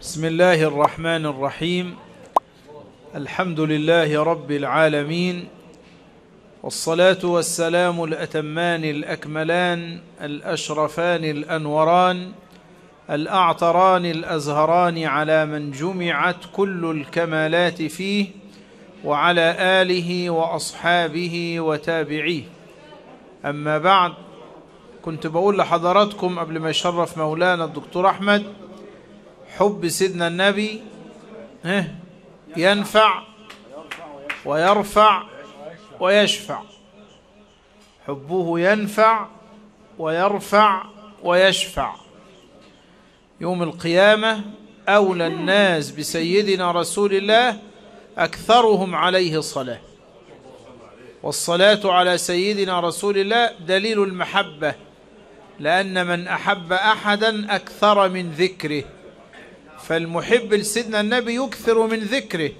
بسم الله الرحمن الرحيم الحمد لله رب العالمين والصلاة والسلام الأتمان الأكملان الأشرفان الأنوران الأعطران الأزهران على من جمعت كل الكمالات فيه وعلى آله وأصحابه وتابعيه أما بعد كنت بقول لحضراتكم قبل ما يشرف مولانا الدكتور أحمد حب سيدنا النبي إيه؟ ينفع ويرفع ويشفع حبه ينفع ويرفع ويشفع يوم القيامة أولى الناس بسيدنا رسول الله أكثرهم عليه صلاة والصلاة على سيدنا رسول الله دليل المحبة لأن من أحب أحدا أكثر من ذكره فالمحب لسيدنا النبي يكثر من ذكره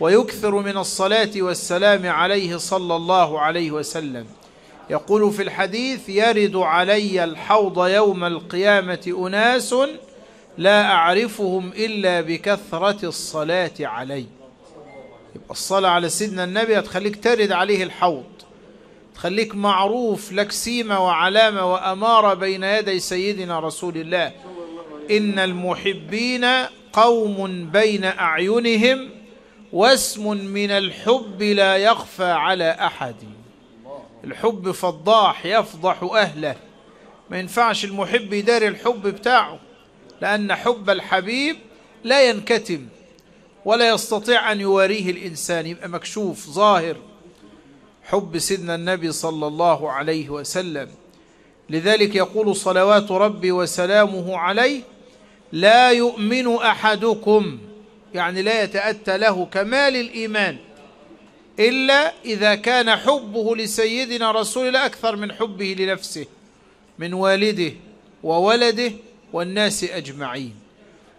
ويكثر من الصلاة والسلام عليه صلى الله عليه وسلم يقول في الحديث يرد علي الحوض يوم القيامة أناس لا أعرفهم إلا بكثرة الصلاة علي يبقى الصلاة على سيدنا النبي هتخليك ترد عليه الحوض تخليك معروف لك سيمة وعلامة وأمارة بين يدي سيدنا رسول الله إن المحبين قوم بين أعينهم واسم من الحب لا يخفى على أحد الحب فضاح يفضح أهله ما ينفعش المحب يداري الحب بتاعه لأن حب الحبيب لا ينكتم ولا يستطيع أن يواريه الإنسان يبقى مكشوف ظاهر حب سيدنا النبي صلى الله عليه وسلم لذلك يقول صلوات ربي وسلامه عليه لا يؤمن أحدكم يعني لا يتأتى له كمال الإيمان إلا إذا كان حبه لسيدنا رسول الله أكثر من حبه لنفسه من والده وولده والناس أجمعين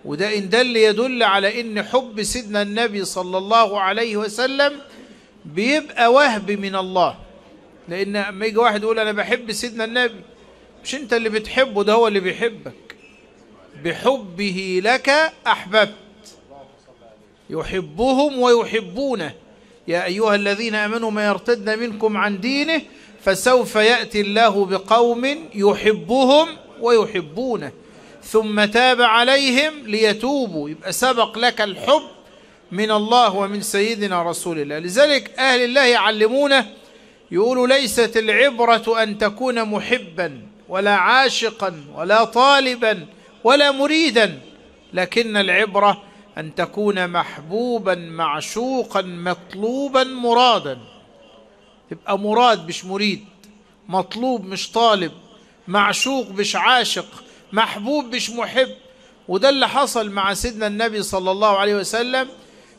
وده إن دل يدل على إن حب سيدنا النبي صلى الله عليه وسلم بيبقى وهب من الله لأن ما يجي واحد يقول أنا بحب سيدنا النبي مش أنت اللي بتحبه ده هو اللي بيحبك بحبه لك أحببت يحبهم ويحبونه يا أيها الذين أمنوا ما يرتد منكم عن دينه فسوف يأتي الله بقوم يحبهم ويحبونه ثم تاب عليهم ليتوبوا يبقى سبق لك الحب من الله ومن سيدنا رسول الله لذلك أهل الله يعلمونه يقولوا ليست العبرة أن تكون محبا ولا عاشقا ولا طالبا ولا مريدا لكن العبرة أن تكون محبوبا معشوقا مطلوبا مرادا تبقى مراد مش مريد مطلوب مش طالب معشوق مش عاشق محبوب مش محب وده اللي حصل مع سيدنا النبي صلى الله عليه وسلم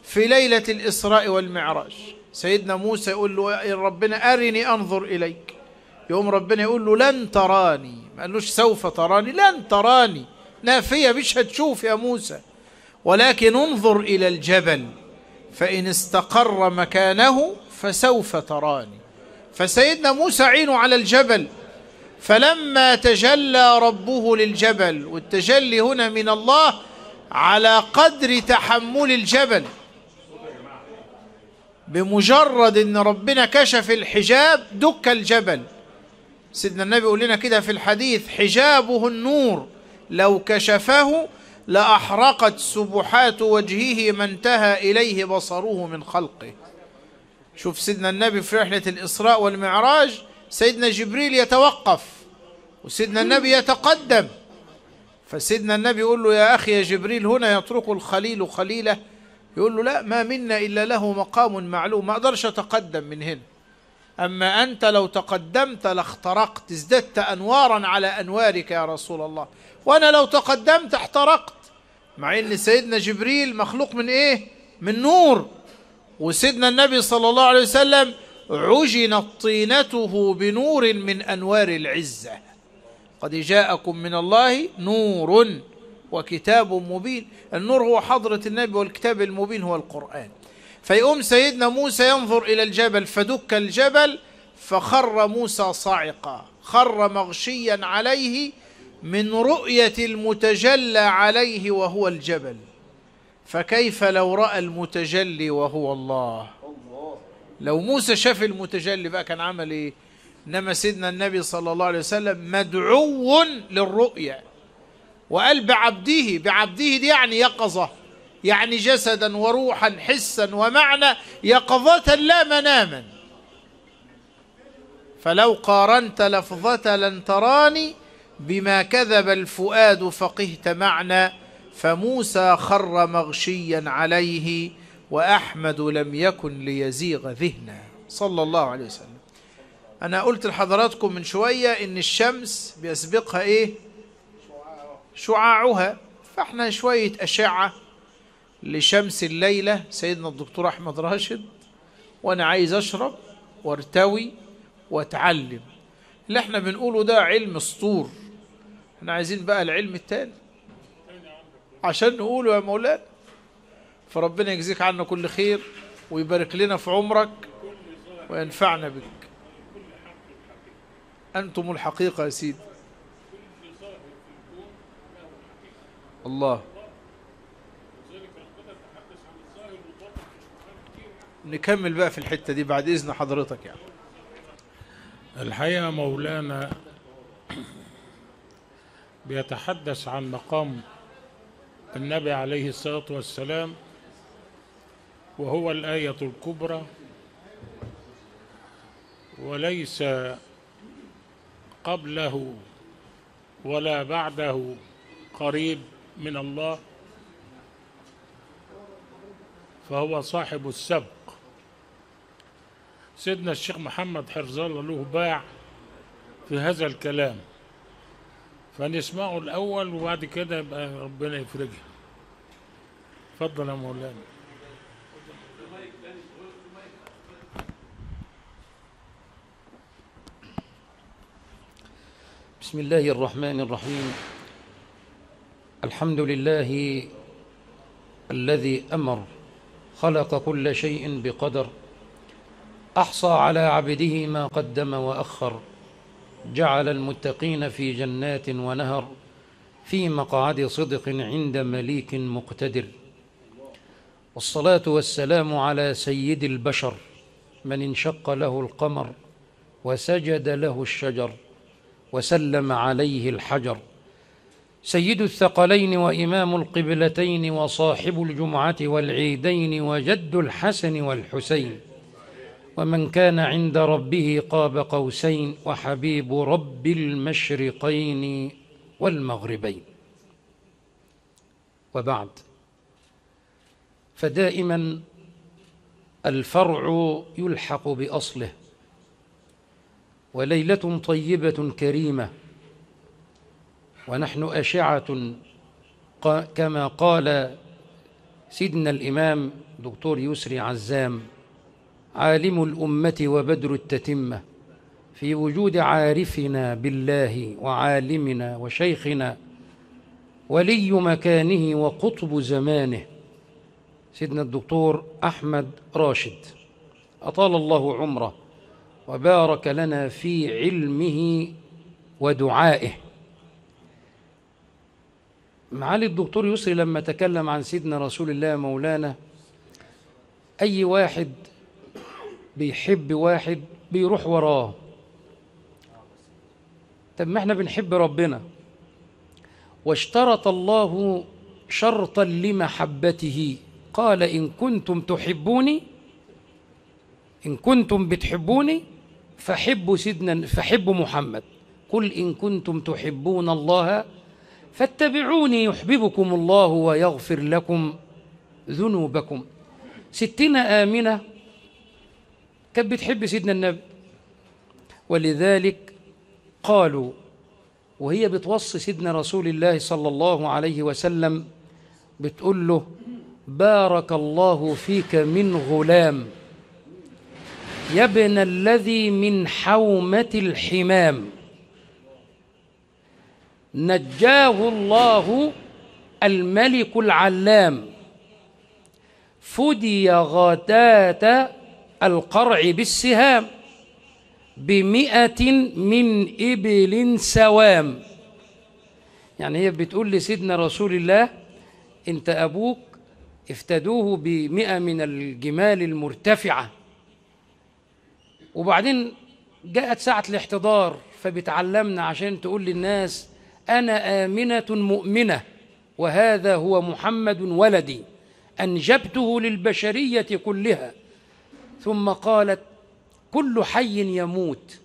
في ليلة الإسراء والمعراج سيدنا موسى يقول له ربنا أرني أنظر إليك يقوم ربنا يقول له لن تراني ما قالوش سوف تراني لن تراني نافية مش هتشوف يا موسى ولكن انظر إلى الجبل فإن استقر مكانه فسوف تراني فسيدنا موسى عينه على الجبل فلما تجلى ربه للجبل والتجلي هنا من الله على قدر تحمل الجبل بمجرد ان ربنا كشف الحجاب دك الجبل سيدنا النبي يقول لنا كده في الحديث حجابه النور لو كشفه لأحرقت سبحات وجهه ما انتهى إليه بصره من خلقه شوف سيدنا النبي في رحلة الإسراء والمعراج سيدنا جبريل يتوقف وسيدنا النبي يتقدم فسيدنا النبي يقول له يا أخي يا جبريل هنا يترك الخليل خليله يقول له لا ما منا إلا له مقام معلوم ما أقدرش أتقدم من هنا أما أنت لو تقدمت لاخترقت ازددت أنوارا على أنوارك يا رسول الله وانا لو تقدمت احترقت مع ان سيدنا جبريل مخلوق من ايه من نور وسيدنا النبي صلى الله عليه وسلم عجنت طينته بنور من انوار العزه قد جاءكم من الله نور وكتاب مبين النور هو حضره النبي والكتاب المبين هو القران فيقوم سيدنا موسى ينظر الى الجبل فدك الجبل فخر موسى صاعقا خر مغشيا عليه من رؤية المتجلى عليه وهو الجبل فكيف لو رأى المتجلي وهو الله لو موسى شاف المتجلي بقى كان عمل ايه انما سيدنا النبي صلى الله عليه وسلم مدعو للرؤيا وقال بعبده بعبده دي يعني يقظة يعني جسدا وروحا حسا ومعنى يقظة لا مناما فلو قارنت لفظة لن تراني بما كذب الفؤاد فقهت معنا فموسى خر مغشيا عليه وأحمد لم يكن ليزيغ ذهنا صلى الله عليه وسلم أنا قلت لحضراتكم من شوية إن الشمس بيسبقها إيه شعاعها فإحنا شوية أشعة لشمس الليلة سيدنا الدكتور أحمد راشد وأنا عايز أشرب وارتوي واتعلم اللي احنا بنقوله ده علم سطور احنا عايزين بقى العلم التاني عشان نقوله يا مولانا فربنا يجزيك عنا كل خير ويبارك لنا في عمرك وينفعنا بك أنتم الحقيقة يا سيدي الله نكمل بقى في الحتة دي بعد إذن حضرتك يعني الحقيقة مولانا بيتحدث عن مقام النبي عليه الصلاة والسلام وهو الآية الكبرى وليس قبله ولا بعده قريب من الله فهو صاحب السبق سيدنا الشيخ محمد حفظ الله له باع في هذا الكلام فنسمعه الأول وبعد كده يبقى ربنا يفرجها اتفضل يا مولانا بسم الله الرحمن الرحيم الحمد لله الذي أمر خلق كل شيء بقدر أحصى على عبده ما قدم وأخر جعل المتقين في جنات ونهر في مقعد صدق عند مليك مقتدر والصلاة والسلام على سيد البشر من انشق له القمر وسجد له الشجر وسلم عليه الحجر سيد الثقلين وإمام القبلتين وصاحب الجمعة والعيدين وجد الحسن والحسين ومن كان عند ربه قاب قوسين وحبيب رب المشرقين والمغربين وبعد فدائما الفرع يلحق بأصله وليلة طيبة كريمة ونحن أشعة كما قال سيدنا الإمام دكتور يسري عزام عالم الأمة وبدر التتمة في وجود عارفنا بالله وعالمنا وشيخنا ولي مكانه وقطب زمانه سيدنا الدكتور أحمد راشد أطال الله عمره وبارك لنا في علمه ودعائه معالي الدكتور يسري لما تكلم عن سيدنا رسول الله مولانا أي واحد بيحب واحد بيروح وراه طب ما احنا بنحب ربنا واشترط الله شرطا لمحبته قال إن كنتم تحبوني إن كنتم بتحبوني فحبوا سيدنا فحبوا محمد قل إن كنتم تحبون الله فاتبعوني يحببكم الله ويغفر لكم ذنوبكم ستنا آمنة كانت بتحب سيدنا النبي ولذلك قالوا وهي بتوصي سيدنا رسول الله صلى الله عليه وسلم بتقول له بارك الله فيك من غلام يا ابن الذي من حومة الحمام نجاه الله الملك العلام فدي غتاة القرع بالسهام بمئة من إبل سوام يعني هي بتقول لسيدنا رسول الله أنت أبوك افتدوه بمئة من الجمال المرتفعة وبعدين جاءت ساعة الاحتضار فبتعلمنا عشان تقول للناس أنا آمنة مؤمنة وهذا هو محمد ولدي أنجبته للبشرية كلها ثم قالت كل حي يموت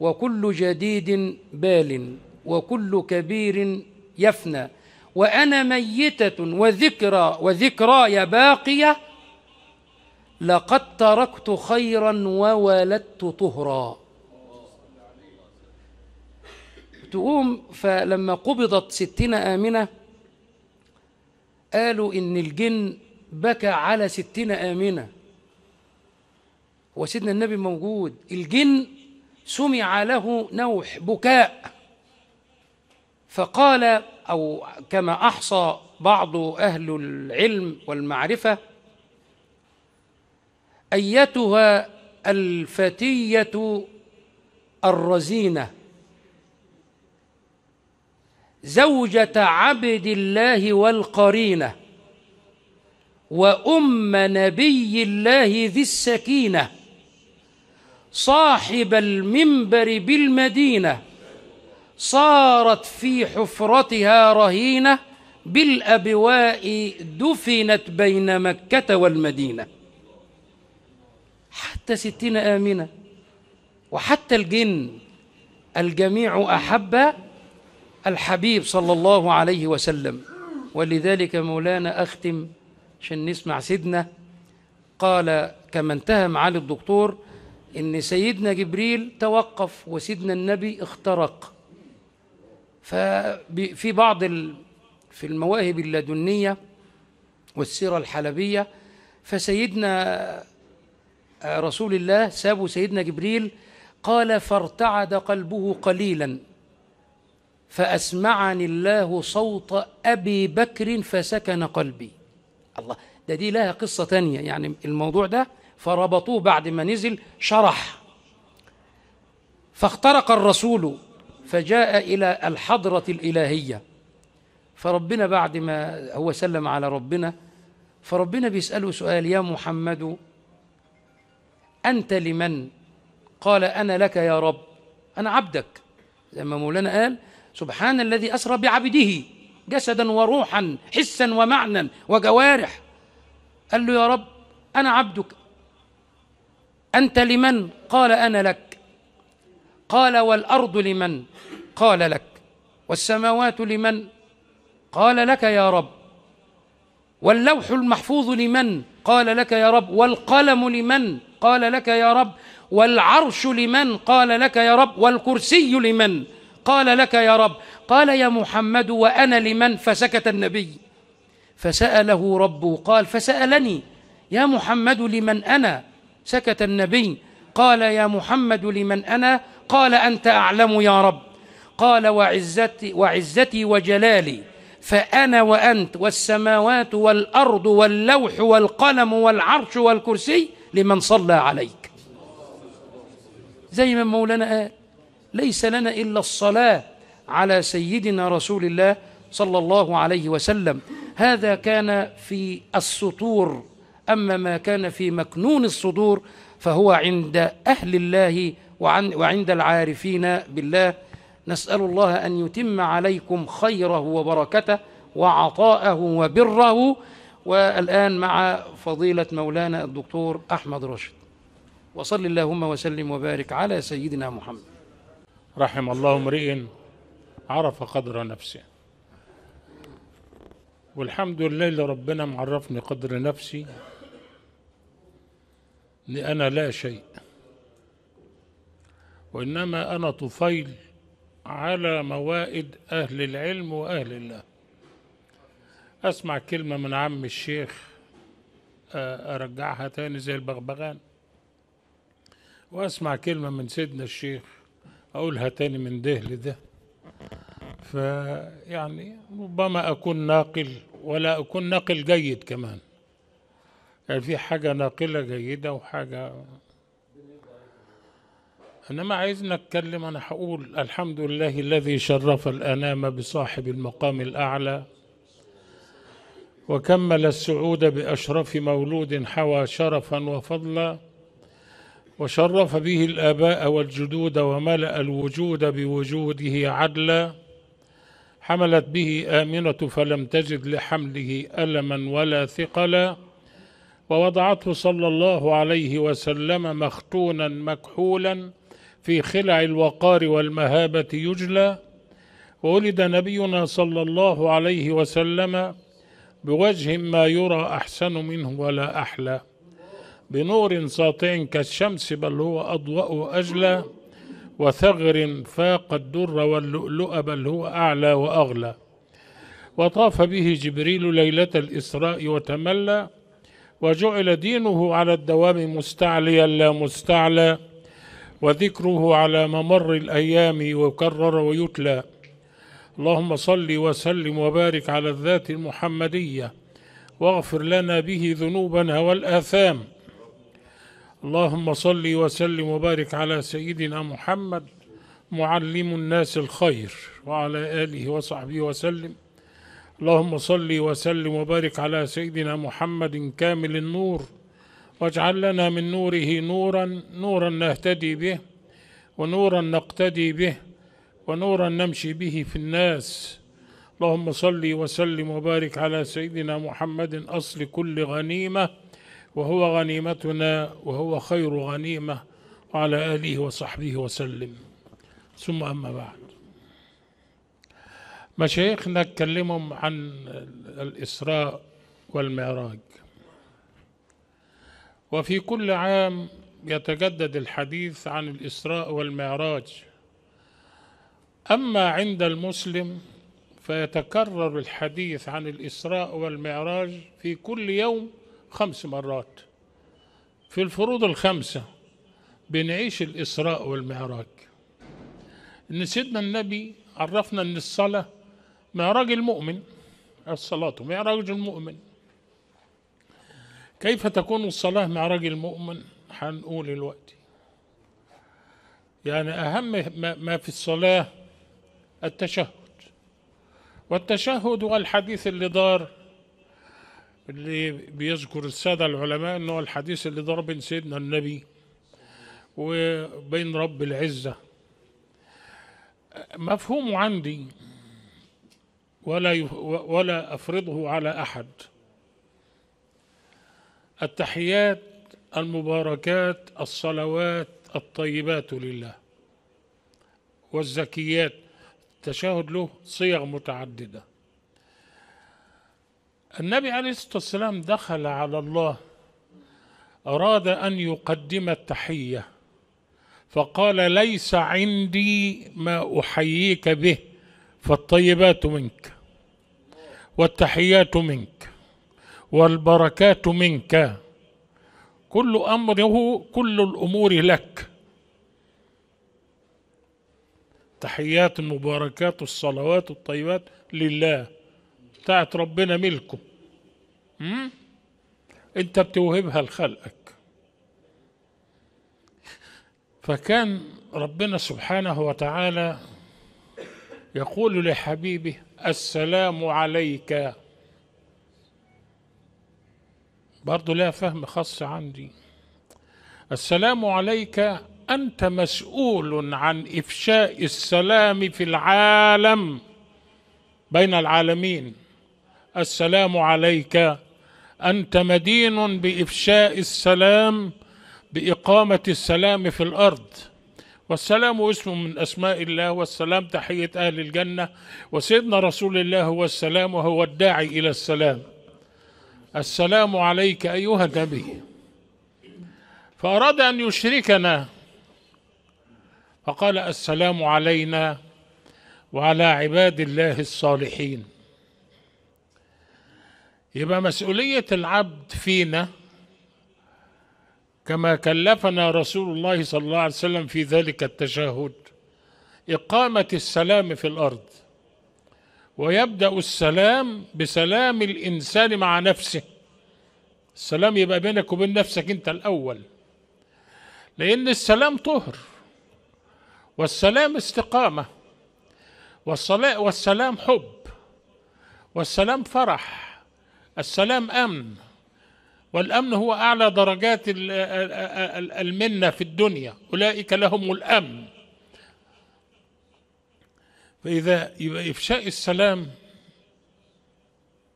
وكل جديد بال وكل كبير يفنى وأنا ميتة وذكرى وذكراي باقية لقد تركت خيرا وولدت طهرا تقوم فلما قبضت ستنا آمنة قالوا إن الجن بكى على ستنا آمنة وسيدنا النبي موجود الجن سمع له نوح بكاء فقال أو كما أحصى بعض أهل العلم والمعرفة أيتها الفتية الرزينة زوجة عبد الله والقرينة وأم نبي الله ذي السكينة صاحب المنبر بالمدينة صارت في حفرتها رهينة بالأبواء دفنت بين مكة والمدينة حتى ستين آمنة وحتى الجن الجميع أحب الحبيب صلى الله عليه وسلم ولذلك مولانا أختم عشان نسمع سيدنا قال كما انتهى معالي الدكتور إن سيدنا جبريل توقف وسيدنا النبي اخترق ففي بعض ال... في المواهب اللدنية والسيرة الحلبية فسيدنا آه، رسول الله سابوا سيدنا جبريل قال فارتعد قلبه قليلا فأسمعني الله صوت أبي بكر فسكن قلبي الله ده دي لها قصة تانية يعني الموضوع ده فربطوه بعد ما نزل شرح فاخترق الرسول فجاء إلى الحضرة الإلهية فربنا بعد ما هو سلم على ربنا فربنا بيسأله سؤال يا محمد أنت لمن قال أنا لك يا رب أنا عبدك لما مولانا قال سبحان الذي أسرى بعبده جسدا وروحا حسا ومعنا وجوارح قال له يا رب أنا عبدك أنت لمن؟ قال أنا لك قال والأرض لمن؟ قال لك والسماوات لمن؟ قال لك يا رب واللوح المحفوظ لمن؟ قال لك يا رب والقلم لمن؟ قال لك يا رب والعرش لمن؟ قال لك يا رب والكرسي لمن؟ قال لك يا رب قال يا محمد وأنا لمن؟ فسكت النبي فسأله ربه قال فسألني يا محمد لمن أنا؟ سكت النبي قال يا محمد لمن أنا قال أنت أعلم يا رب قال وعزتي, وعزتي وجلالي فأنا وأنت والسماوات والأرض واللوح والقلم والعرش والكرسي لمن صلى عليك زي ما مولانا قال ليس لنا إلا الصلاة على سيدنا رسول الله صلى الله عليه وسلم هذا كان في السطور أما ما كان في مكنون الصدور فهو عند أهل الله وعند العارفين بالله نسأل الله أن يتم عليكم خيره وبركته وعطاءه وبره والآن مع فضيلة مولانا الدكتور أحمد رشد وصل اللهم وسلم وبارك على سيدنا محمد رحم الله امرئ عرف قدر نفسه والحمد لله اللي ربنا معرفني قدر نفسي اني انا لا شيء وانما انا طفيل على موائد اهل العلم واهل الله اسمع كلمه من عم الشيخ آه، ارجعها تاني زي البغبغان واسمع كلمه من سيدنا الشيخ اقولها تاني من ده لده فيعني ربما اكون ناقل ولا اكون ناقل جيد كمان يعني في حاجة ناقلة جيدة وحاجة إنما عايزنا أتكلم أنا هقول الحمد لله الذي شرف الأنام بصاحب المقام الأعلى وكمل السعود بأشرف مولود حوى شرفا وفضلا وشرف به الآباء والجدود وملأ الوجود بوجوده عدلا حملت به آمنة فلم تجد لحمله ألما ولا ثقلا ووضعته صلى الله عليه وسلم مختونا مكحولا في خلع الوقار والمهابة يجلى وولد نبينا صلى الله عليه وسلم بوجه ما يرى أحسن منه ولا أحلى بنور ساطع كالشمس بل هو أضواء وأجلى وثغر فاق الدر واللؤلؤ بل هو أعلى وأغلى وطاف به جبريل ليلة الإسراء وتملى وجعل دينه على الدوام مستعليا لا مستعلى وذكره على ممر الايام يكرر ويتلى اللهم صل وسلم وبارك على الذات المحمديه واغفر لنا به ذنوبنا والاثام اللهم صل وسلم وبارك على سيدنا محمد معلم الناس الخير وعلى اله وصحبه وسلم اللهم صل وسلم وبارك على سيدنا محمد كامل النور واجعل لنا من نوره نورا نورا نهتدي به ونورا نقتدي به ونورا نمشي به في الناس اللهم صل وسلم وبارك على سيدنا محمد اصل كل غنيمه وهو غنيمتنا وهو خير غنيمه وعلى اله وصحبه وسلم ثم اما بعد مشايخنا اتكلموا عن الإسراء والمعراج وفي كل عام يتجدد الحديث عن الإسراء والمعراج أما عند المسلم فيتكرر الحديث عن الإسراء والمعراج في كل يوم خمس مرات في الفروض الخمسة بنعيش الإسراء والمعراج إن سيدنا النبي عرفنا إن الصلاة معراج المؤمن الصلاة معراج المؤمن كيف تكون الصلاة معراج المؤمن هنقول الوقت يعني أهم ما في الصلاة التشهد والتشهد هو الحديث اللي دار اللي بيذكر السادة العلماء أنه الحديث اللي دار بين سيدنا النبي وبين رب العزة مفهومه عندي ولا ولا افرضه على احد التحيات المباركات الصلوات الطيبات لله والزكيات تشاهد له صيغ متعدده النبي عليه الصلاه والسلام دخل على الله اراد ان يقدم التحيه فقال ليس عندي ما احييك به فالطيبات منك والتحيات منك والبركات منك كل امره كل الامور لك تحيات المباركات الصلوات الطيبات لله بتاعت ربنا ملكه م? انت بتوهبها لخلقك فكان ربنا سبحانه وتعالى يقول لحبيبه السلام عليك برضو لها فهم خاص عندي السلام عليك انت مسؤول عن افشاء السلام في العالم بين العالمين السلام عليك انت مدين بافشاء السلام باقامه السلام في الارض والسلام اسم من أسماء الله والسلام تحية أهل الجنة وسيدنا رسول الله هو السلام وهو الداعي إلى السلام السلام عليك أيها النبي فأراد أن يشركنا فقال السلام علينا وعلى عباد الله الصالحين يبقى مسؤولية العبد فينا كما كلفنا رسول الله صلى الله عليه وسلم في ذلك التشهد إقامة السلام في الأرض ويبدأ السلام بسلام الإنسان مع نفسه السلام يبقى بينك وبين نفسك أنت الأول لأن السلام طهر والسلام استقامة والصلاة والسلام حب والسلام فرح السلام أمن والامن هو اعلى درجات المنه في الدنيا اولئك لهم الامن فاذا يبقى افشاء السلام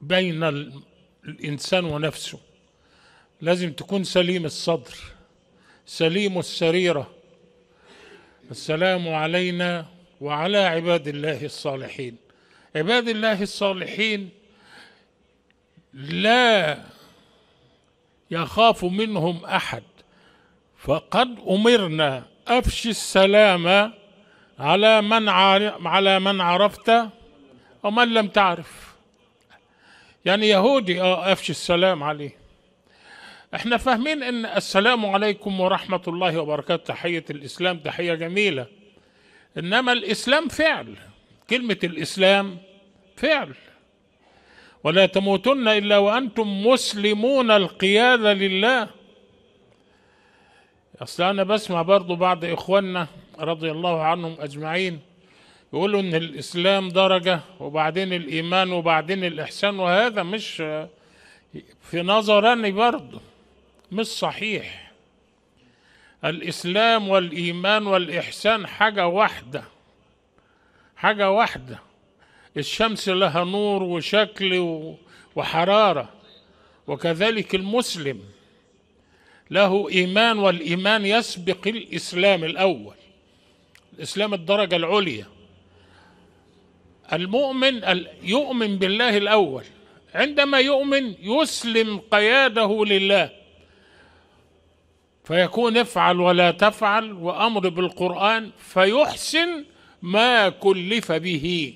بين الانسان ونفسه لازم تكون سليم الصدر سليم السريره السلام علينا وعلى عباد الله الصالحين عباد الله الصالحين لا يخاف منهم أحد فقد أمرنا أفش السلام على من على من عرفت ومن لم تعرف يعني يهودي اه أفش السلام عليه احنا فاهمين ان السلام عليكم ورحمة الله وبركاته تحية الإسلام تحية جميلة انما الإسلام فعل كلمة الإسلام فعل ولا تموتن الا وانتم مسلمون القياده لله اصل انا بسمع برضو بعض اخواننا رضي الله عنهم اجمعين يقولوا ان الاسلام درجه وبعدين الايمان وبعدين الاحسان وهذا مش في نظرني برضه مش صحيح الاسلام والايمان والاحسان حاجه واحده حاجه واحده الشمس لها نور وشكل وحرارة وكذلك المسلم له إيمان والإيمان يسبق الإسلام الأول الإسلام الدرجة العليا المؤمن يؤمن بالله الأول عندما يؤمن يسلم قياده لله فيكون افعل ولا تفعل وأمر بالقرآن فيحسن ما كلف به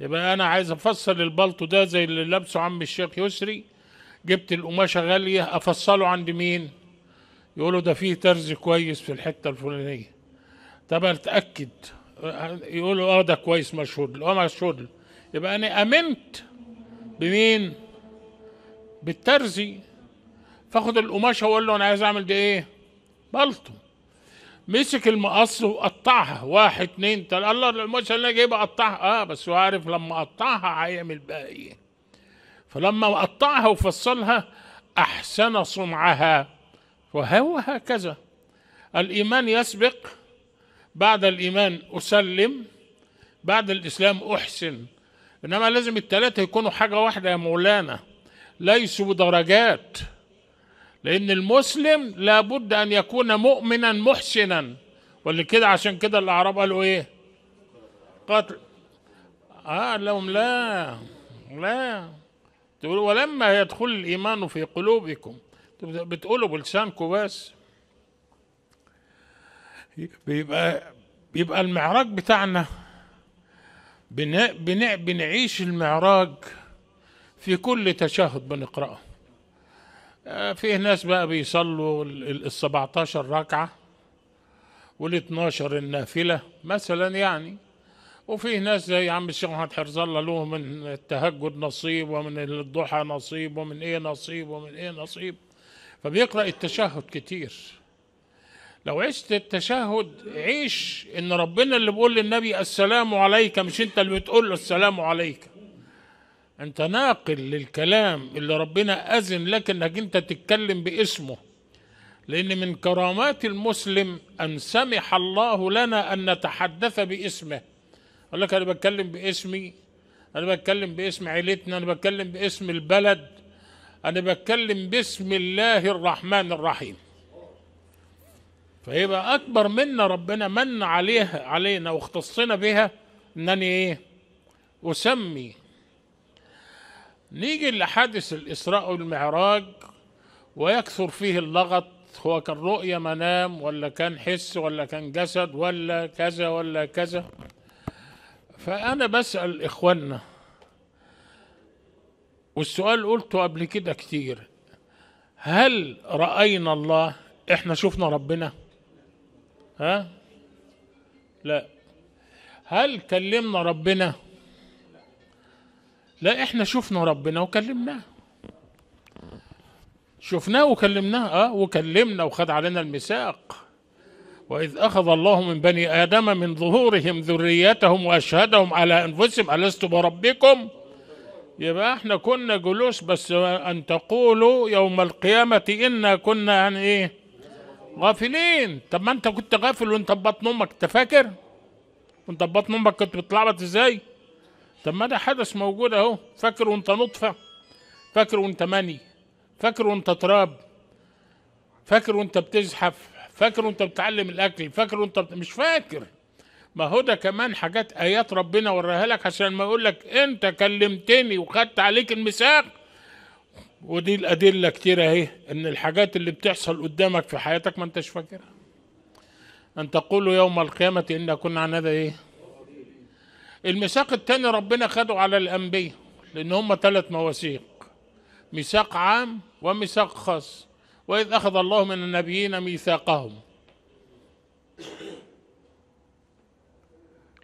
يبقى انا عايز افصل البلطو ده زي اللي لابسه عم الشيخ يسري جبت القماشه غاليه افصله عند مين يقولوا ده فيه ترز كويس في الحته الفلانيه طب اتاكد يقولوا اه ده كويس مشهود له اه مشهود له يبقى انا امنت بمين بالترزي فاخد القماشه واقول له انا عايز اعمل ده ايه بلطو مسك المقص وقطعها واحد اتنين تلاته الله المقص اللي انا جايبها قطعها اه بس هو عارف لما قطعها هيعمل بقى ايه فلما قطعها وفصلها احسن صنعها وهو هكذا الايمان يسبق بعد الايمان اسلم بعد الاسلام احسن انما لازم الثلاثه يكونوا حاجه واحده يا مولانا ليسوا درجات لأن المسلم لابد أن يكون مؤمنا محسنا كده عشان كده الأعراب قالوا إيه؟ قتل آه قال لهم لا لا تقول ولما يدخل الإيمان في قلوبكم بتقولوا بلسانكم بس بيبقى بيبقى المعراج بتاعنا بنعيش المعراج في كل تشهد بنقرأه آه، فيه ناس بقى بيصلوا ال 17 ركعة وال 12 النافلة مثلا يعني وفيه ناس زي عم الشيخ محمد حرز الله له من التهجد نصيب ومن الضحى نصيب ومن ايه نصيب ومن ايه نصيب فبيقرأ التشهد كتير لو عشت التشهد عيش ان ربنا اللي بيقول للنبي السلام عليك مش انت اللي بتقول له السلام عليك انت ناقل للكلام اللي ربنا اذن لك انك انت تتكلم باسمه لان من كرامات المسلم ان سمح الله لنا ان نتحدث باسمه اقول لك انا بتكلم باسمي انا بتكلم باسم عيلتنا انا بتكلم باسم البلد انا بتكلم باسم الله الرحمن الرحيم فيبقى اكبر منا ربنا من عليها علينا واختصنا بها انني ايه اسمي نيجي لحادث الإسراء والمعراج ويكثر فيه اللغط هو كان رؤية منام ولا كان حس ولا كان جسد ولا كذا ولا كذا فأنا بسأل إخواننا والسؤال قلته قبل كده كتير هل رأينا الله احنا شفنا ربنا ها لا هل كلمنا ربنا لا احنا شفنا ربنا وكلمناه شفناه وكلمناه اه وكلمنا وخد علينا الميثاق وإذ أخذ الله من بني آدم من ظهورهم ذريتهم وأشهدهم على أنفسهم ألست بربكم يبقى احنا كنا جلوس بس أن تقولوا يوم القيامة إنا كنا عن يعني إيه غافلين طب ما أنت كنت غافل وأنت بطن أمك أنت فاكر وأنت بطن أمك كنت بتلعبط إزاي طب ما ده حدث موجود اهو فاكر وانت نطفه فاكر وانت مني فاكر وانت تراب فاكر وانت بتزحف فاكر وانت بتعلم الاكل فاكر وانت بت... مش فاكر ما هو ده كمان حاجات ايات ربنا وراها لك عشان ما اقول لك انت كلمتني وخدت عليك المساق ودي الادله كتير اهي ان الحاجات اللي بتحصل قدامك في حياتك ما انتش فاكرها ان تقول يوم القيامه ان كنا عن هذا ايه الميثاق الثاني ربنا خده على الأنبياء لأن هم ثلاث مواثيق ميثاق عام وميثاق خاص وإذ أخذ الله من النبيين ميثاقهم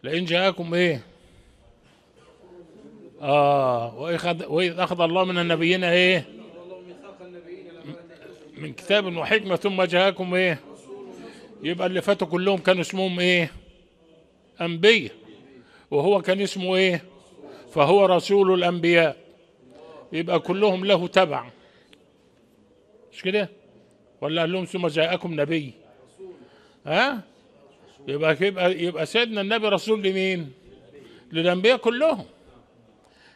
لئن جاءكم إيه آه وإذ أخذ الله من النبيين إيه من كتاب وحكمة ثم جاءكم إيه يبقى اللي فاتوا كلهم كانوا اسمهم إيه أنبياء وهو كان اسمه ايه فهو رسول الانبياء يبقى كلهم له تبع مش كده ولا قال لهم ثم جاءكم نبي ها يبقى يبقى يبقى سيدنا النبي رسول لمين للانبياء كلهم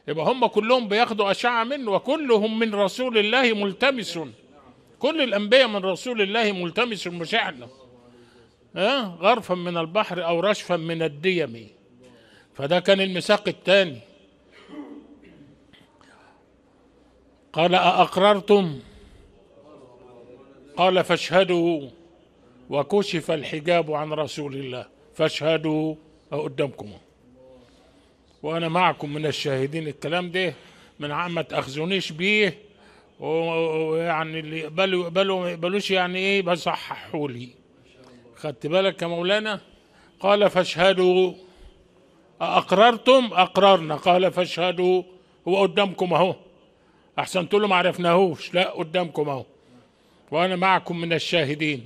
يبقى هم كلهم بياخدوا اشعه منه وكلهم من رسول الله ملتمس كل الانبياء من رسول الله ملتمس مشعنا ها غرفا من البحر او رشفا من الديم فده كان الميثاق الثاني قال أأقررتم قال فاشهدوا وكشف الحجاب عن رسول الله فاشهدوا قدامكم وأنا معكم من الشاهدين الكلام ده من عام ما تأخذونيش بيه ويعني اللي يقبلوا يقبلوا ما يقبلوش يعني ايه بصححوا لي خدت بالك يا مولانا قال فاشهدوا أقررتم أقررنا قال فاشهدوا هو قدامكم أهو أحسنت له ما عرفناهوش لا قدامكم أهو وأنا معكم من الشاهدين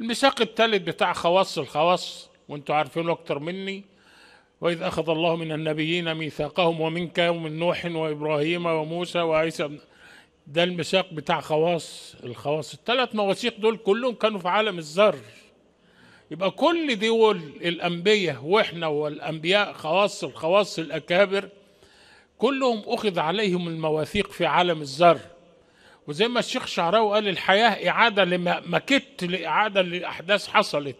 الميثاق الثالث بتاع خواص الخواص وانتم عارفينه أكتر مني وإذ أخذ الله من النبيين ميثاقهم ومنك ومن نوح وإبراهيم وموسى وعيسى ده الميثاق بتاع خواص الخواص الثلاث مواثيق دول كلهم كانوا في عالم الذر يبقى كل دول الأنبياء وإحنا والأنبياء خواص الخواص الأكابر كلهم أخذ عليهم المواثيق في عالم الذر وزي ما الشيخ شعراوي قال الحياة إعادة مكت لإعادة لأحداث حصلت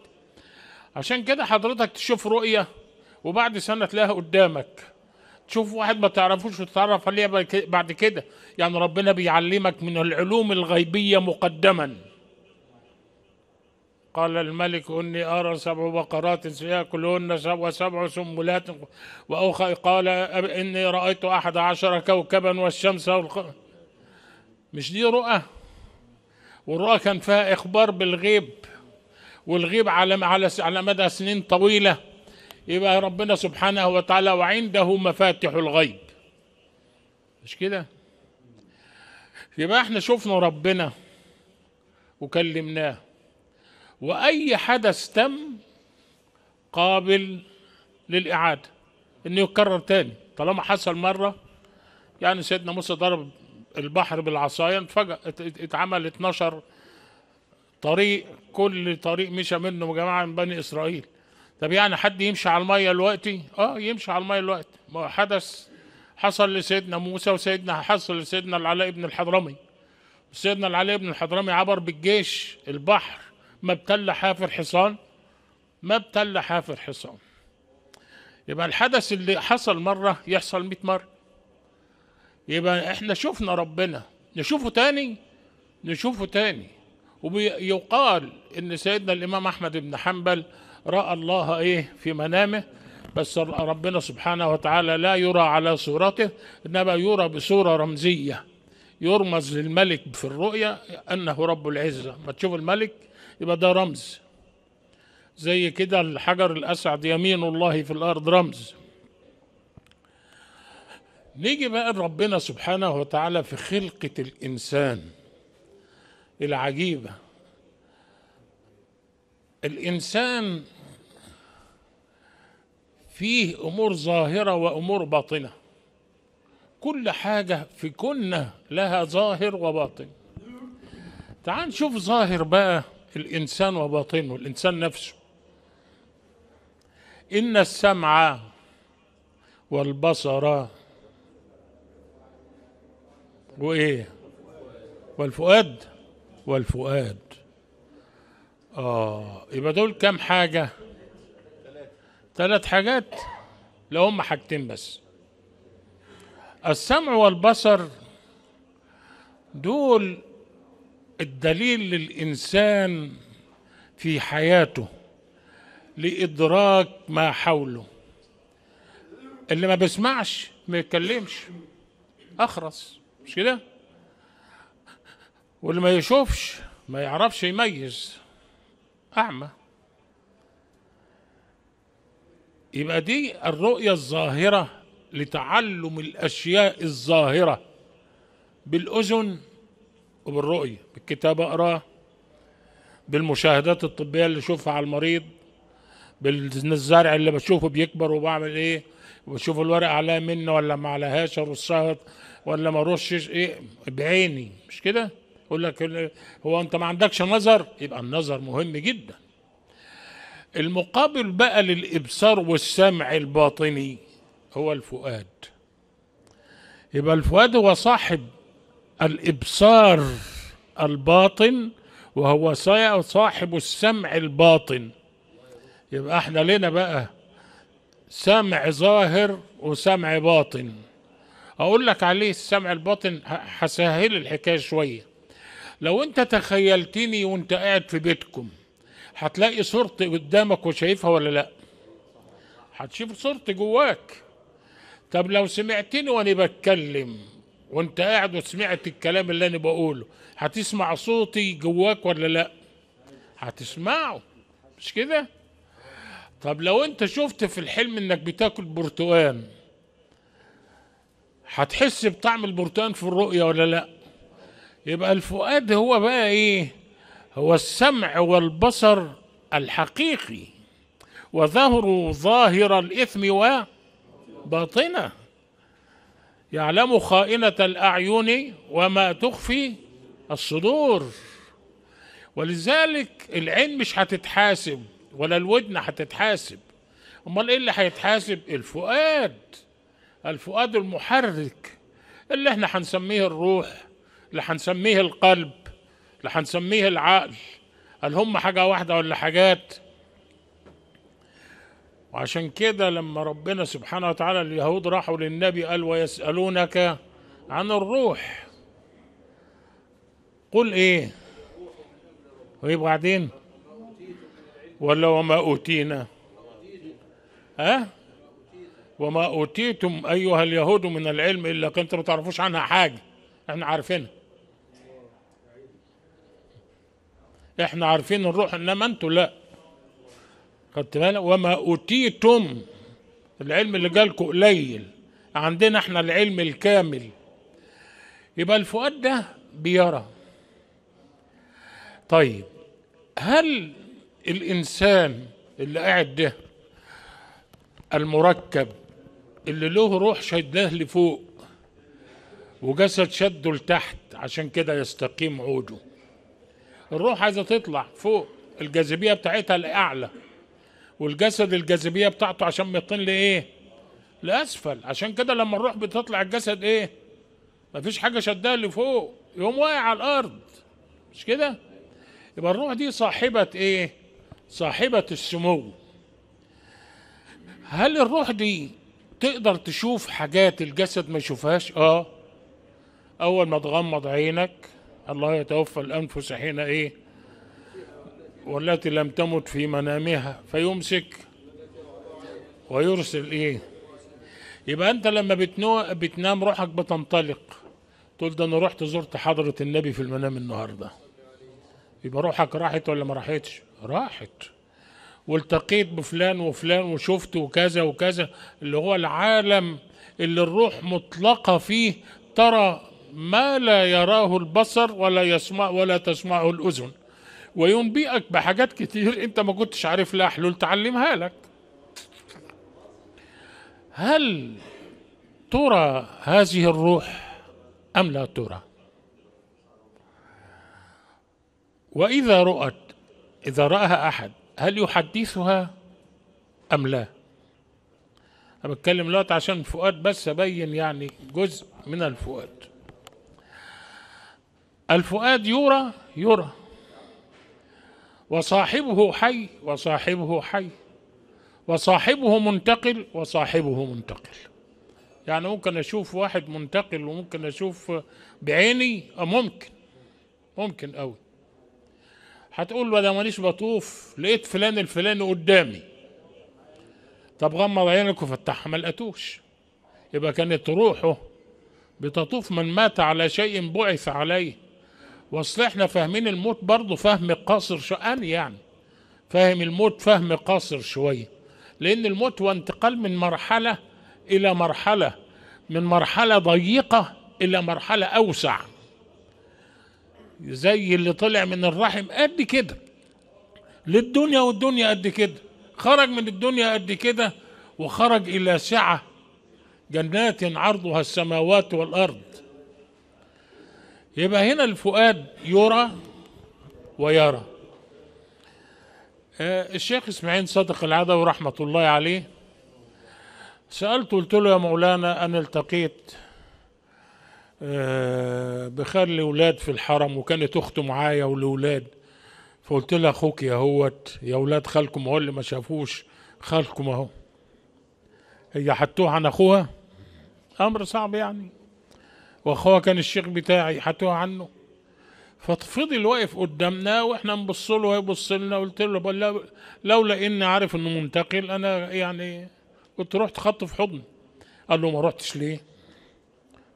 عشان كده حضرتك تشوف رؤية وبعد سنة تلاقيها قدامك تشوف واحد ما تعرفوش وتتعرف عليه بعد كده يعني ربنا بيعلمك من العلوم الغيبية مقدماً قال الملك إني أرى سبع بقرات يأكلهن وسبع سنبلات وأخر قال إني رأيت أحد عشر كوكبا والشمس والق... مش دي رؤى والرؤى كان فيها إخبار بالغيب والغيب على على على مدى سنين طويلة يبقى ربنا سبحانه وتعالى وعنده مفاتح الغيب مش كده يبقى احنا شفنا ربنا وكلمناه واي حدث تم قابل للاعاده انه يتكرر تاني طالما حصل مره يعني سيدنا موسى ضرب البحر بالعصايه انفجأ اتعمل 12 طريق كل طريق مشى منه جماعه من بني اسرائيل طب يعني حد يمشي على الميه دلوقتي اه يمشي على الميه دلوقتي ما حدث حصل لسيدنا موسى وسيدنا حصل لسيدنا العلاء بن الحضرمي سيدنا العلاء بن الحضرمي عبر بالجيش البحر ما ابتل حافر حصان ما ابتل حافر حصان يبقى الحدث اللي حصل مرة يحصل 100 مرة يبقى احنا شفنا ربنا نشوفه تاني نشوفه تاني ويقال ان سيدنا الامام احمد بن حنبل راى الله ايه في منامه بس ربنا سبحانه وتعالى لا يرى على صورته انما يرى بصوره رمزيه يرمز للملك في الرؤيا انه رب العزه ما تشوف الملك يبقى ده رمز زي كده الحجر الأسعد يمين الله في الأرض رمز نيجي بقى لربنا سبحانه وتعالى في خلقة الإنسان العجيبة الإنسان فيه أمور ظاهرة وأمور باطنة كل حاجة في كنا لها ظاهر وباطن تعال نشوف ظاهر بقى الإنسان وباطنه الإنسان نفسه إن السمع والبصر وإيه والفؤاد والفؤاد آه يبقى دول كام حاجة ثلاث حاجات لو هم حاجتين بس السمع والبصر دول الدليل للإنسان في حياته لإدراك ما حوله اللي ما بيسمعش ما يتكلمش أخرس مش كده واللي ما يشوفش ما يعرفش يميز أعمى يبقى دي الرؤية الظاهرة لتعلم الأشياء الظاهرة بالأذن وبالرؤية بالكتاب أقراه بالمشاهدات الطبية اللي أشوفها على المريض بالزرع اللي بشوفه بيكبر وبعمل إيه وبشوف الورق عليها منه ولا ما عليهاش ارشها ولا ما أرشش إيه بعيني مش كده يقول لك هو أنت ما عندكش نظر يبقى النظر مهم جدا المقابل بقى للإبصار والسمع الباطني هو الفؤاد يبقى الفؤاد هو صاحب الابصار الباطن وهو صاحب السمع الباطن يبقى احنا لنا بقى سمع ظاهر وسمع باطن اقول لك عليه السمع الباطن هسهل الحكايه شويه لو انت تخيلتني وانت قاعد في بيتكم هتلاقي صورتي قدامك وشايفها ولا لا هتشوف صورتي جواك طب لو سمعتني وانا بتكلم وانت قاعد وسمعت الكلام اللي انا بقوله هتسمع صوتي جواك ولا لا هتسمعه مش كده طب لو انت شفت في الحلم انك بتاكل برتقان هتحس بطعم البرتقان في الرؤية ولا لا يبقى الفؤاد هو بقى ايه هو السمع والبصر الحقيقي وظهر ظاهر الإثم وباطنه يعلم خائنة الأعين وما تخفي الصدور ولذلك العين مش هتتحاسب ولا الودن هتتحاسب امال ايه اللي هيتحاسب الفؤاد الفؤاد المحرك اللي احنا هنسميه الروح اللي هنسميه القلب اللي هنسميه العقل هل هم حاجه واحده ولا حاجات وعشان كده لما ربنا سبحانه وتعالى اليهود راحوا للنبي قال ويسألونك عن الروح قل ايه ويبقى بعدين ولا وما اوتينا ها أه؟ وما اوتيتم ايها اليهود من العلم الا كنتم ما تعرفوش عنها حاجه احنا عارفينها احنا عارفين الروح انما انتوا لا خدت بالك وما أوتيتم العلم اللي جالكوا قليل عندنا احنا العلم الكامل يبقى الفؤاد ده بيرى طيب هل الإنسان اللي قاعد ده المركب اللي له روح شداه لفوق وجسد شده لتحت عشان كده يستقيم عوده الروح عايزه تطلع فوق الجاذبيه بتاعتها الاعلى والجسد الجاذبيه بتاعته عشان ميطين لايه لاسفل عشان كده لما الروح بتطلع الجسد ايه مفيش حاجه شدها لفوق يقوم واقع على الارض مش كده يبقى الروح دي صاحبه ايه صاحبه السمو هل الروح دي تقدر تشوف حاجات الجسد ما يشوفهاش اه اول ما تغمض عينك الله يتوفى الانفس حين ايه والتي لم تمت في منامها فيمسك ويرسل ايه يبقى انت لما بتنو... بتنام روحك بتنطلق تقول ده انا رحت زرت حضرة النبي في المنام النهارده يبقى روحك راحت ولا ما راحتش راحت والتقيت بفلان وفلان وشفت وكذا وكذا اللي هو العالم اللي الروح مطلقة فيه ترى ما لا يراه البصر ولا يسمع ولا تسمعه الأذن وينبئك بحاجات كتير انت ما كنتش عارف لها حلول تعلمها لك هل ترى هذه الروح ام لا ترى واذا رؤت اذا راها احد هل يحدثها ام لا انا بتكلم دلوقتي عشان فؤاد بس ابين يعني جزء من الفؤاد الفؤاد يرى يرى وصاحبه حي وصاحبه حي وصاحبه منتقل وصاحبه منتقل يعني ممكن اشوف واحد منتقل وممكن اشوف بعيني آه، ممكن ممكن قوي هتقول له ده ماليش بطوف لقيت فلان الفلاني قدامي طب غمض عينك وفتحها ما لقتوش يبقى كانت روحه بتطوف من مات على شيء بعث عليه واصل احنا فاهمين الموت برضه فهم قاصر شو يعني فاهم الموت فهم قاصر شويه لان الموت هو انتقال من مرحله الى مرحله من مرحله ضيقه الى مرحله اوسع زي اللي طلع من الرحم قد كده للدنيا والدنيا قد كده خرج من الدنيا قد كده وخرج الى سعه جنات عرضها السماوات والارض يبقى هنا الفؤاد يرى ويرى آه، الشيخ اسماعيل صادق العادة رحمة الله عليه سألته قلت له يا مولانا أنا التقيت آه، بخال الأولاد في الحرم وكانت أخته معايا والأولاد فقلت له أخوك يا هوت يا أولاد خالكم هو اللي ما شافوش خالكم أهو هي حتوه عن أخوها أمر صعب يعني واخوها كان الشيخ بتاعي حكوها عنه ففضل واقف قدامنا واحنا نبص له ويبص لنا قلت له بل لولا اني عارف انه منتقل انا يعني كنت رحت خدته في حضني قال له ما رحتش ليه؟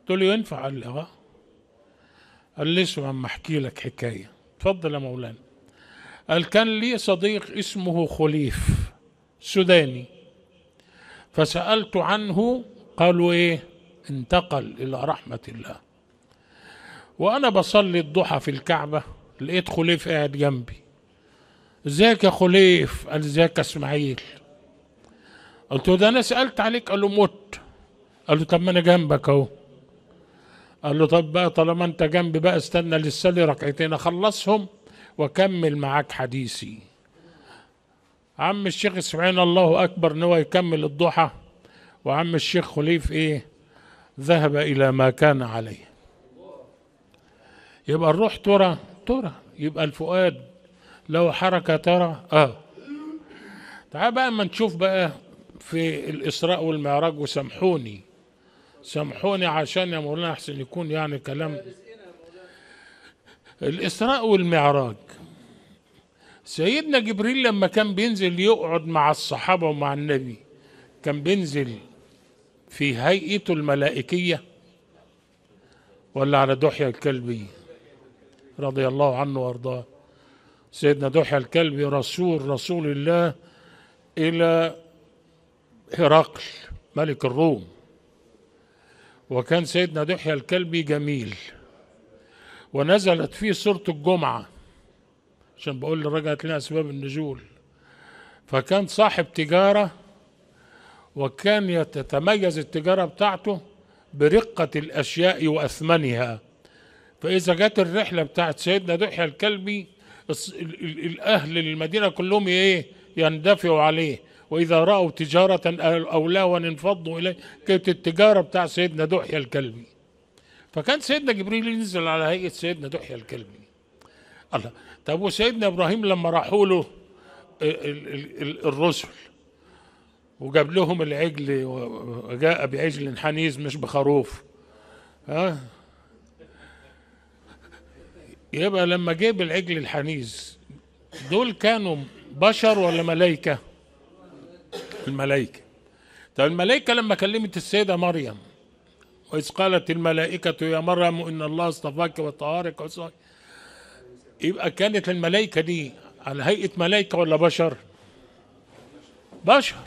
قلت له ينفع قال لي اه قال لي اسمع اما احكي لك حكايه اتفضل يا مولانا قال كان لي صديق اسمه خليف سوداني فسالته عنه قالوا ايه؟ انتقل إلى رحمة الله وأنا بصلي الضحى في الكعبة لقيت خليف قاعد جنبي ازيك يا خليف قال ازيك يا اسماعيل قلت له ده انا سالت عليك قال له مت قال له طب ما انا جنبك اهو قال له طب بقى طالما انت جنبي بقى استنى للسلي ركعتين اخلصهم واكمل معاك حديثي عم الشيخ اسماعيل الله اكبر ان هو يكمل الضحى وعم الشيخ خليف ايه ذهب إلى ما كان عليه يبقى الروح ترى ترى يبقى الفؤاد له حركة ترى آه تعال بقى أما نشوف بقى في الإسراء والمعراج وسامحوني سامحوني عشان يا مولانا أحسن يكون يعني كلام الإسراء والمعراج سيدنا جبريل لما كان بينزل يقعد مع الصحابة ومع النبي كان بينزل في هيئته الملائكية ولا على دحية الكلبي رضي الله عنه وارضاه سيدنا دحية الكلبي رسول رسول الله إلى هرقل ملك الروم وكان سيدنا دحية الكلبي جميل ونزلت فيه سورة الجمعة عشان بقول للراجل هات لنا أسباب النزول فكان صاحب تجارة وكان تتميز التجارة بتاعته برقة الأشياء وأثمنها فإذا جت الرحلة بتاعت سيدنا دحية الكلبي الأهل المدينة كلهم إيه يندفعوا عليه وإذا رأوا تجارة أو لا انفضوا إليه كانت التجارة بتاع سيدنا دحية الكلبي فكان سيدنا جبريل ينزل على هيئة سيدنا دحية الكلبي الله طب وسيدنا إبراهيم لما راحوا له الرسل وجاب لهم العجل وجاء بعجل حنيذ مش بخروف ها يبقى لما جاب العجل الحنيذ دول كانوا بشر ولا ملائكه الملائكه طب الملائكه لما كلمت السيده مريم واذ قالت الملائكه يا مريم ان الله اصطفاك وطهارك يبقى كانت الملائكه دي على هيئه ملائكه ولا بشر بشر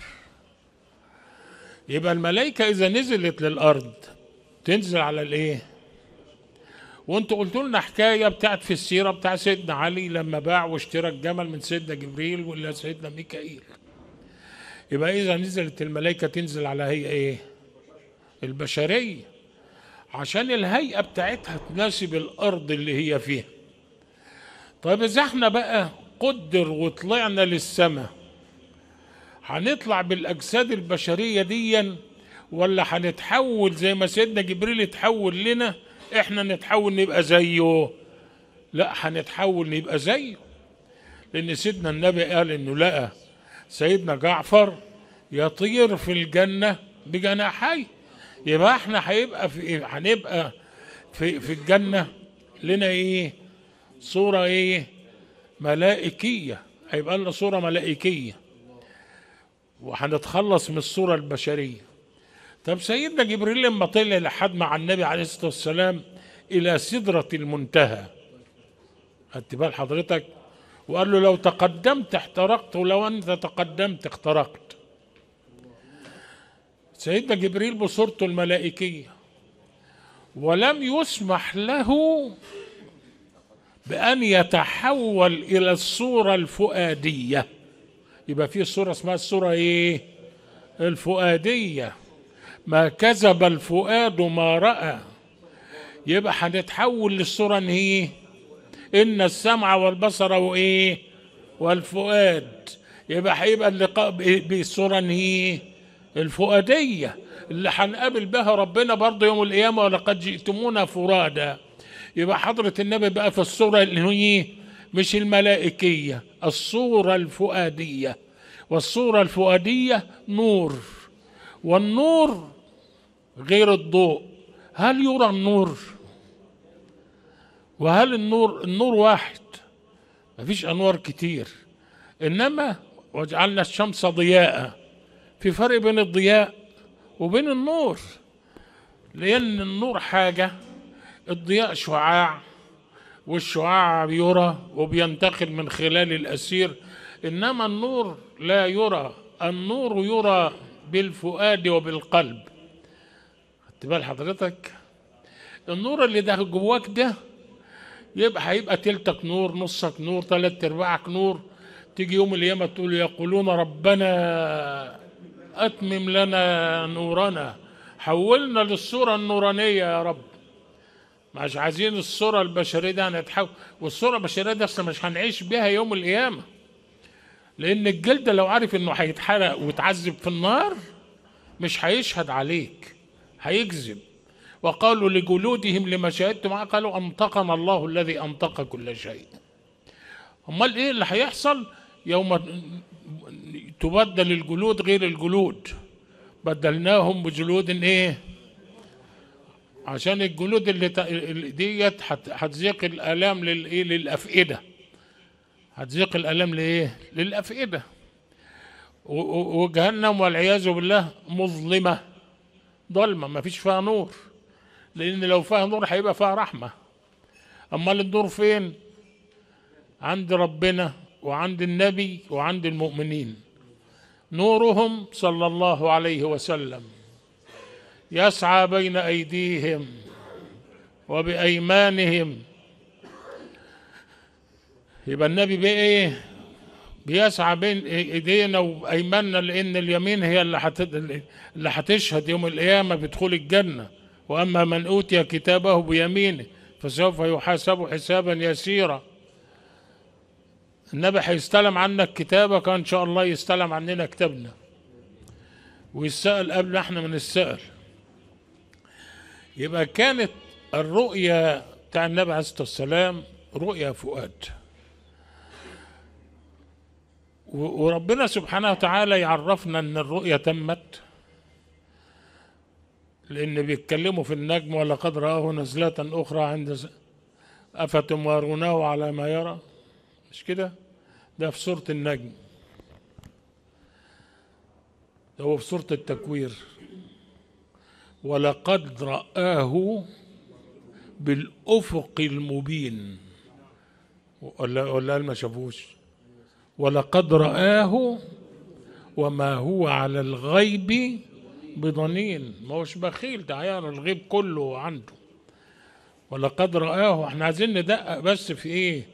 يبقى الملائكة إذا نزلت للأرض تنزل على الإيه؟ وانتوا قلتوا لنا حكايه بتاعت في السيره بتاع سيدنا علي لما باع واشترى الجمل من سيدنا جبريل ولا سيدنا ميكائيل يبقى اذا نزلت الملائكه تنزل على هي ايه البشريه عشان الهيئه بتاعتها تناسب الارض اللي هي فيها طيب اذا احنا بقى قدر وطلعنا للسماء هنطلع بالاجساد البشريه ديا ولا هنتحول زي ما سيدنا جبريل اتحول لنا احنا نتحول نبقى زيه لا هنتحول نبقى زيه لان سيدنا النبي قال انه لقى سيدنا جعفر يطير في الجنه بجناحيه يبقى احنا هيبقى في إيه؟ هنبقى في في الجنه لنا ايه صوره ايه ملائكيه هيبقى لنا صوره ملائكيه وهنتخلص من الصورة البشرية طب سيدنا جبريل لما طلع لحد مع النبي عليه الصلاة والسلام إلى سدرة المنتهى خدت بال حضرتك وقال له لو تقدمت احترقت ولو أنت تقدمت اخترقت سيدنا جبريل بصورته الملائكية ولم يسمح له بأن يتحول إلى الصورة الفؤادية يبقى في صورة اسمها الصورة ايه الفؤادية ما كذب الفؤاد ما رأى يبقى هنتحول للصورة ان هي ان السمع والبصر وايه والفؤاد يبقى هيبقى اللقاء بالسوره ان هي الفؤادية اللي هنقابل بها ربنا برضه يوم القيامة ولقد جئتمونا فرادا يبقى حضرة النبي بقى في الصورة اللي هي مش الملائكيه الصوره الفؤاديه والصوره الفؤاديه نور والنور غير الضوء هل يرى النور وهل النور النور واحد مفيش انوار كتير انما وجعلنا الشمس ضياء في فرق بين الضياء وبين النور لان النور حاجه الضياء شعاع والشعاع يرى وبينتقل من خلال الأسير إنما النور لا يرى النور يرى بالفؤاد وبالقلب خدت طيب بال حضرتك النور اللي ده جواك ده يبقى هيبقى تلتك نور نصك نور ثلاث ارباعك نور تيجي يوم القيامة تقول يقولون ربنا أتمم لنا نورنا حولنا للصورة النورانية يا رب مش عايزين الصورة البشرية دي هنتحول والصورة البشرية دي أصلا مش هنعيش بيها يوم القيامة لأن الجلد لو عارف إنه هيتحرق وتعذب في النار مش هيشهد عليك هيكذب وقالوا لجلودهم لما شهدتم قالوا أنطقنا الله الذي أنطق كل شيء أمال إيه اللي هيحصل يوم تبدل الجلود غير الجلود بدلناهم بجلود إيه عشان الجلود اللي ت... ديت هتذيق الالام للايه للافئده هتذيق الالام لايه للافئده و... وجهنم والعياذ بالله مظلمه ظلمه ما فيش فيها نور لان لو فيها نور هيبقى فيها رحمه امال النور فين عند ربنا وعند النبي وعند المؤمنين نورهم صلى الله عليه وسلم يسعى بين ايديهم وبايمانهم يبقى النبي بإيه ايه بيسعى بين ايدينا وايماننا لان اليمين هي اللي حت... اللي هتشهد يوم القيامه بدخول الجنه واما من اوتي كتابه بيمينه فسوف يحاسب حسابا يسيرا النبي هيستلم عنك كتابك ان شاء الله يستلم عننا كتابنا ويسال قبل احنا من السأل يبقى كانت الرؤية بتاع النبي عليه الصلاة والسلام رؤيا فؤاد وربنا سبحانه وتعالى يعرفنا ان الرؤيا تمت لان بيتكلموا في النجم ولقد راه نزله اخرى عند افتمارونه على ما يرى مش كده ده في سوره النجم ده هو في سوره التكوير ولقد رآه بالأفق المبين ولا ولا ما شافوش ولقد رآه وما هو على الغيب بضنين ما هوش بخيل ده هيعرف الغيب كله عنده ولقد رآه احنا عايزين ندقق بس في ايه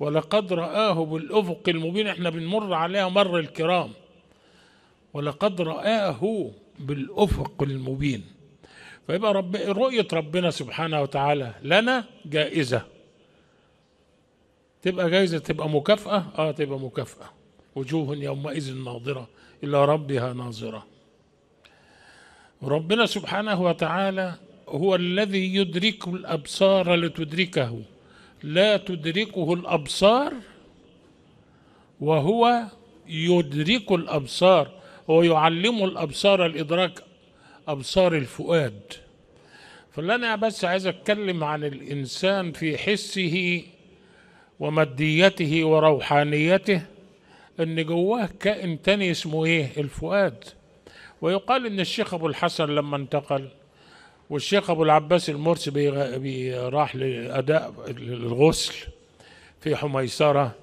ولقد رآه بالأفق المبين احنا بنمر عليها مر الكرام ولقد رآه بالأفق المبين فيبقى رب رؤية ربنا سبحانه وتعالى لنا جائزة تبقى جائزة تبقى مكافأة اه تبقى مكافأة وجوه يومئذ ناظرة إلى ربها ناظرة ربنا سبحانه وتعالى هو الذي يدرك الأبصار لتدركه لا تدركه الأبصار وهو يدرك الأبصار ويعلم الأبصار الإدراك أبصار الفؤاد فاللي أنا بس عايز أتكلم عن الإنسان في حسه وماديته وروحانيته ان جواه كائن تاني اسمه ايه الفؤاد ويقال ان الشيخ ابو الحسن لما انتقل والشيخ ابو العباس المرسي راح لاداء الغسل في حميسره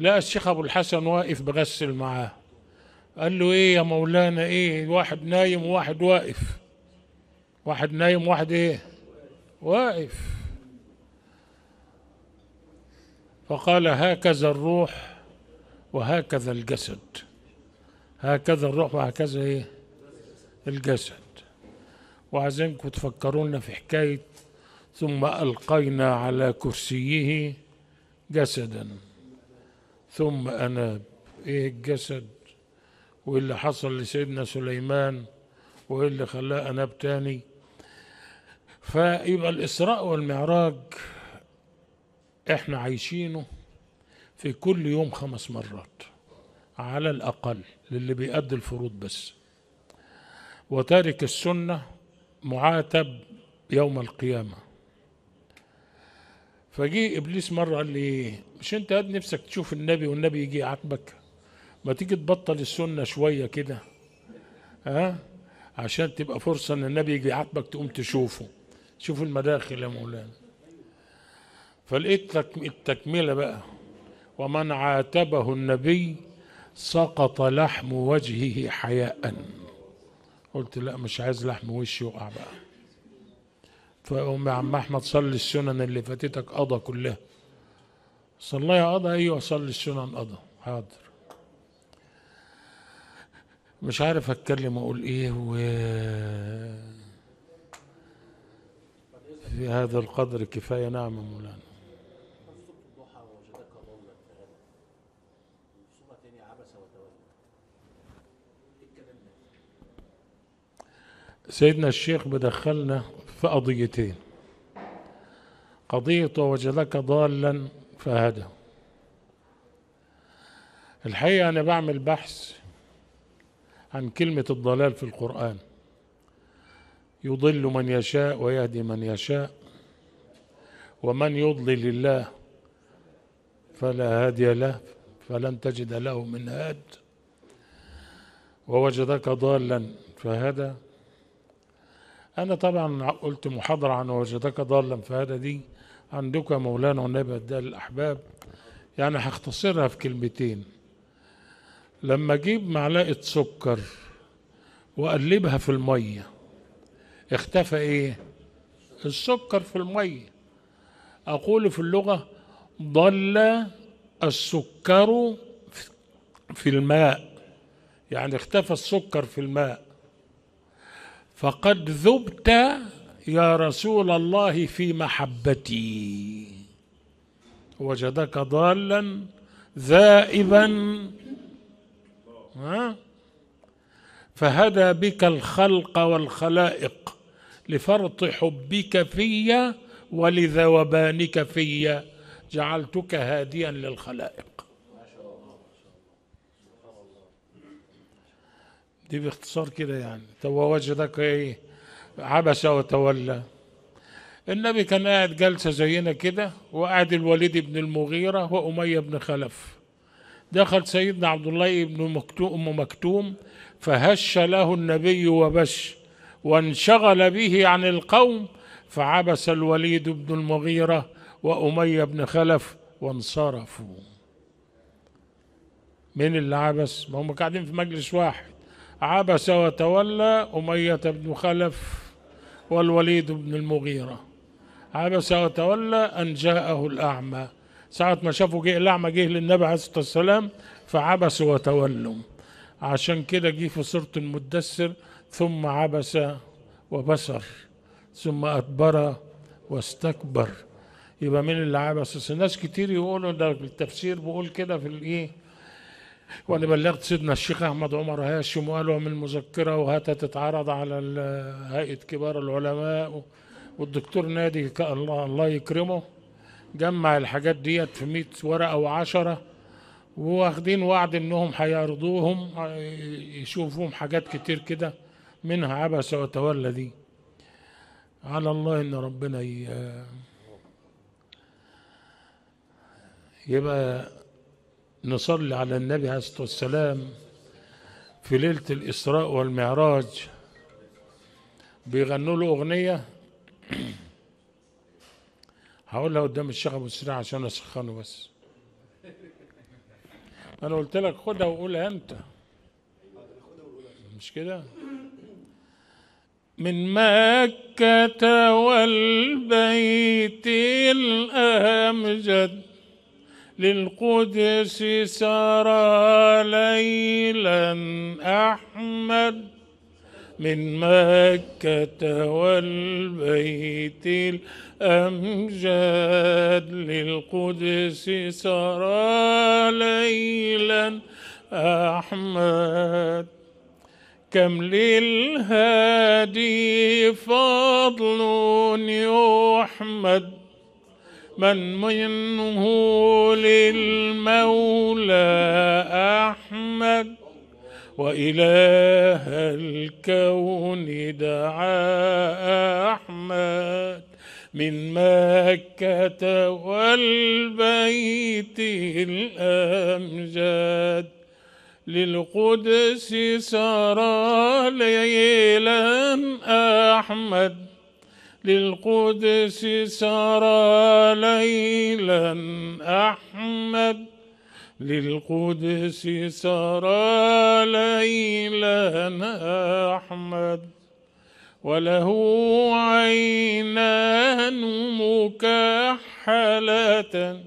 لقى الشيخ ابو الحسن واقف بغسل معاه قال له ايه يا مولانا ايه واحد نايم وواحد واقف واحد نايم واحد ايه واقف فقال هكذا الروح وهكذا الجسد هكذا الروح وهكذا ايه الجسد وعايزينكم تفكرونا في حكايه ثم القينا على كرسيه جسدا ثم اناب ايه الجسد وايه اللي حصل لسيدنا سليمان وايه اللي خلاه اناب تاني فيبقى الاسراء والمعراج احنا عايشينه في كل يوم خمس مرات على الاقل للي بيأدي الفروض بس وتارك السنه معاتب يوم القيامه فجي ابليس مره قال لي مش انت قد نفسك تشوف النبي والنبي يجي عقبك ما تيجي تبطل السنة شوية كده ها أه؟ عشان تبقى فرصة ان النبي يجي يعاتبك تقوم تشوفه شوف المداخل يا مولانا فلقيت لك التكملة بقى ومن عاتبه النبي سقط لحم وجهه حياء قلت لا مش عايز لحم وشي يقع بقى فقوم يا عم احمد صلي السنن اللي فاتتك قضى كلها صليها قضى ايوه صلي السنن قضى حاضر مش عارف اتكلم اقول ايه و في هذا القدر كفايه نعم مولانا سيدنا الشيخ بدخلنا في قضيتين قضية وجدك ضالا فهدى الحقيقة أنا بعمل بحث عن كلمة الضلال في القرآن يضل من يشاء ويهدي من يشاء ومن يضلل الله فلا هادي له فلن تجد له من هاد ووجدك ضالا فهدى أنا طبعا قلت محاضرة عن وجدك ضالا فهدى دي عندك مولانا ونبي الدال الأحباب يعني هختصرها في كلمتين لما اجيب معلقه سكر واقلبها في الميه اختفى ايه السكر في الميه اقول في اللغه ضل السكر في الماء يعني اختفى السكر في الماء فقد ذبت يا رسول الله في محبتي وجدك ضالا ذائبا فهدى بك الخلق والخلائق لفرط حبك في ولذوبانك في جعلتك هاديا للخلائق دي باختصار كده يعني تو وجدك ايه عبس وتولى النبي كان قاعد جلسة زينا كده وقعد الوليد بن المغيرة وأمية بن خلف دخل سيدنا عبد الله بن مكتوم أم مكتوم فهش له النبي وبش وانشغل به عن القوم فعبس الوليد بن المغيرة وأمية بن خلف وانصرفوا من اللي عبس ما هم قاعدين في مجلس واحد عبس وتولى أمية بن خلف والوليد بن المغيرة عبس وتولى أن جاءه الأعمى ساعة ما شافوا جه الأعمى جه للنبي عليه الصلاة والسلام فعبس وتولم عشان كده جه في سورة المدثر ثم عبس وبصر ثم أدبر واستكبر يبقى مين اللي عبس ناس كتير يقولوا ده التفسير بيقول كده في الايه وانا بلغت سيدنا الشيخ احمد عمر هاشم وقالوا من مذكره وهاتها تتعرض على هيئه كبار العلماء والدكتور نادي الله الله يكرمه جمع الحاجات ديت في 100 ورقه و10 واخدين وعد انهم هيعرضوهم يشوفوهم حاجات كتير كده منها عبس وتولى دي على الله ان ربنا يبقى نصلي على النبي عليه الصلاه والسلام في ليله الاسراء والمعراج بيغنوا له اغنيه هقولها قدام الشيخ ابو السريع عشان اسخنه بس انا قلت لك خدها وقولها انت مش كده من مكة والبيت الأمجد للقدس سرى ليلا أحمد من مكة والبيت الأمجد أمجاد للقدس سرى ليلا أحمد كم للهادي فضل يحمد من منه للمولى أحمد وإله الكون دعا أحمد من مكة والبيت الأمجاد للقدس سرى ليلا أحمد للقدس سرى ليلا أحمد للقدس سرى ليلا أحمد وله عينان مكحلة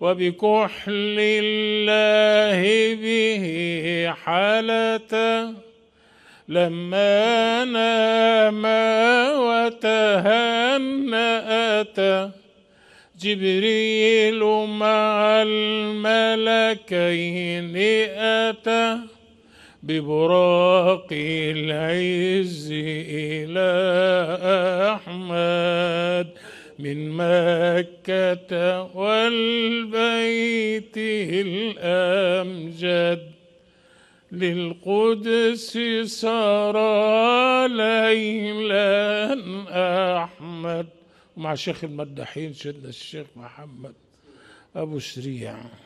وبكحل الله به حالة لما نام وتهنأت جبريل مع الملكين أتى ببراق العز إلى أحمد من مكة والبيت الأمجد للقدس سرى ليلا أحمد مع شيخ المداحين سيدنا الشيخ محمد أبو سريع